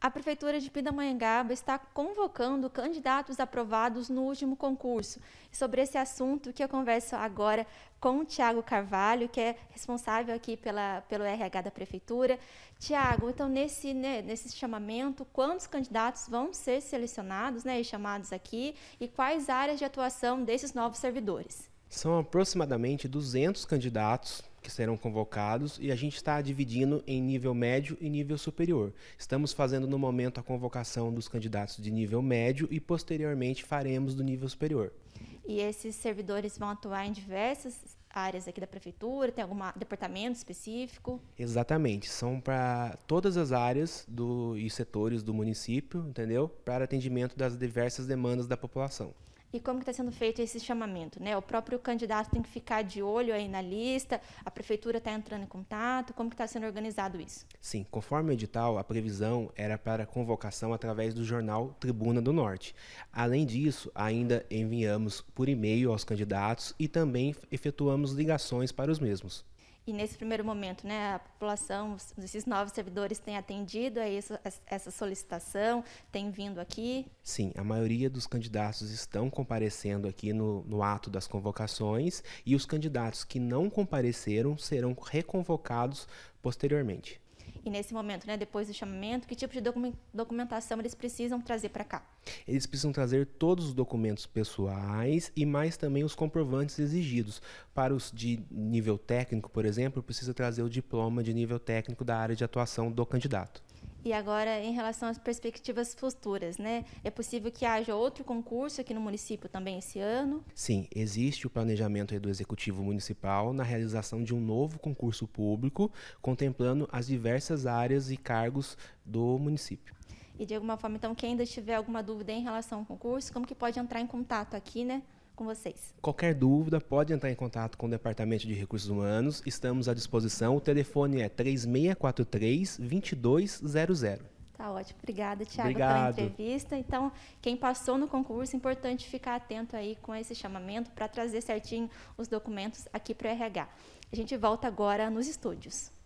a Prefeitura de Pindamonhangaba está convocando candidatos aprovados no último concurso. Sobre esse assunto que eu converso agora com o Tiago Carvalho, que é responsável aqui pela, pelo RH da Prefeitura. Tiago, então nesse, né, nesse chamamento, quantos candidatos vão ser selecionados né, e chamados aqui e quais áreas de atuação desses novos servidores? São aproximadamente 200 candidatos que serão convocados e a gente está dividindo em nível médio e nível superior. Estamos fazendo no momento a convocação dos candidatos de nível médio e posteriormente faremos do nível superior. E esses servidores vão atuar em diversas áreas aqui da prefeitura? Tem algum departamento específico? Exatamente, são para todas as áreas do, e setores do município, entendeu? Para atendimento das diversas demandas da população e como está sendo feito esse chamamento? Né? O próprio candidato tem que ficar de olho aí na lista, a prefeitura está entrando em contato, como está sendo organizado isso? Sim, conforme o edital, a previsão era para convocação através do jornal Tribuna do Norte. Além disso, ainda enviamos por e-mail aos candidatos e também efetuamos ligações para os mesmos. E nesse primeiro momento, né, a população, esses novos servidores têm atendido a, isso, a essa solicitação, têm vindo aqui? Sim, a maioria dos candidatos estão comparecendo aqui no, no ato das convocações e os candidatos que não compareceram serão reconvocados posteriormente e nesse momento, né, depois do chamamento, que tipo de documentação eles precisam trazer para cá? Eles precisam trazer todos os documentos pessoais e mais também os comprovantes exigidos. Para os de nível técnico, por exemplo, precisa trazer o diploma de nível técnico da área de atuação do candidato. E agora, em relação às perspectivas futuras, né? É possível que haja outro concurso aqui no município também esse ano? Sim, existe o planejamento do Executivo Municipal na realização de um novo concurso público, contemplando as diversas áreas e cargos do município. E de alguma forma, então, quem ainda tiver alguma dúvida em relação ao concurso, como que pode entrar em contato aqui, né? com vocês. Qualquer dúvida, pode entrar em contato com o Departamento de Recursos Humanos. Estamos à disposição. O telefone é 3643-2200. Tá ótimo. Obrigada, Tiago, pela entrevista. Então, quem passou no concurso, é importante ficar atento aí com esse chamamento para trazer certinho os documentos aqui para o RH. A gente volta agora nos estúdios.